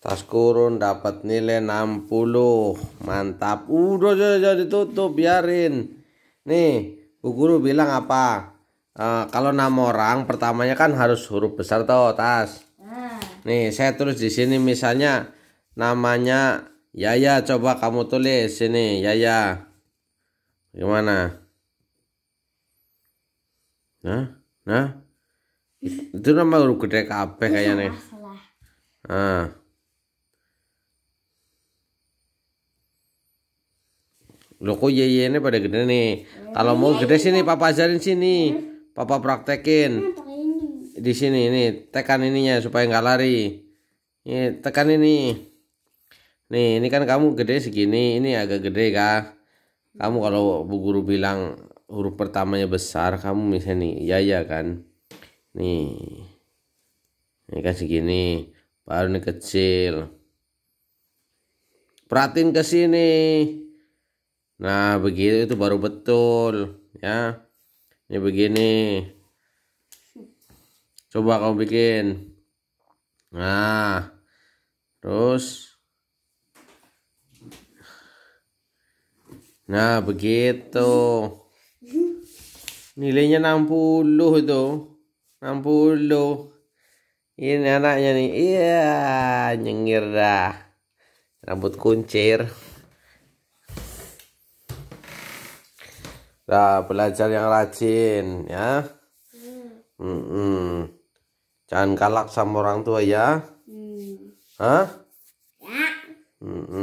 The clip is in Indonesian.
Tas kurun dapat nilai 60. Mantap. Udah jadi tutup biarin. Nih, Bu Guru bilang apa? e, kalau nama orang pertamanya kan harus huruf besar toh, Tas. Hmm. Nih, saya terus di sini misalnya namanya Yaya, coba kamu tulis sini, Yaya. Gimana? Nah, nah. Itu nama huruf gede kape iya, kayaknya. nih ah Loh kok ini pada gede nih? Kalau mau gede sini papa ajarin sini. Papa praktekin. Di sini ini tekan ininya supaya nggak lari. Ini tekan ini. Nih, ini kan kamu gede segini, ini agak gede kah? Kamu kalau bu guru bilang huruf pertamanya besar, kamu misalnya nih ya ya kan. Nih. Ini kan segini, baru ini kecil. Perhatiin ke sini. Nah, begitu itu baru betul, ya. Ini begini. Coba kamu bikin. Nah. Terus Nah, begitu. Nilainya 60 itu. 60. Ini anaknya nih. Iya, nyengir dah. Rambut kuncir. Nah, belajar yang rajin ya. Hmm. Hmm -hmm. Jangan kalak sama orang tua ya. Hmm. Hah? Ya. Hmm -hmm.